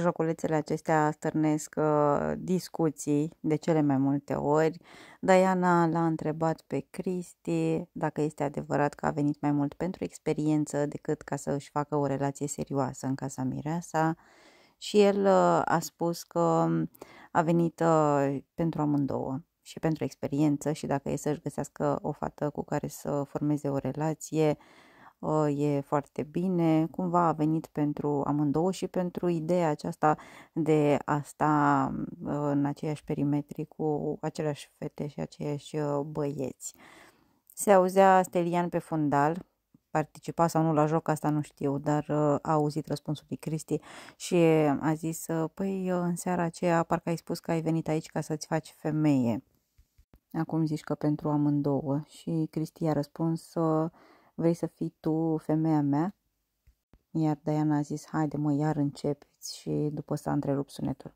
Joculețele acestea stârnesc uh, discuții de cele mai multe ori. Diana l-a întrebat pe Cristi dacă este adevărat că a venit mai mult pentru experiență decât ca să își facă o relație serioasă în casa mireasa și el uh, a spus că a venit uh, pentru amândouă și pentru experiență și dacă e să-și găsească o fată cu care să formeze o relație, uh, Ă, e foarte bine. Cumva a venit pentru amândouă și pentru ideea aceasta de a sta ă, în aceeași perimetri cu aceleași fete și aceiași ă, băieți. Se auzea Stelian pe fundal, participa sau nu la joc, asta nu știu, dar a auzit răspunsul lui Cristi și a zis, păi în seara aceea parcă ai spus că ai venit aici ca să-ți faci femeie. Acum zici că pentru amândouă. Și Cristi a răspuns, Vrei să fii tu femeia mea? Iar Diana a zis, haide mă, iar începeți și după s-a întrerupt sunetul.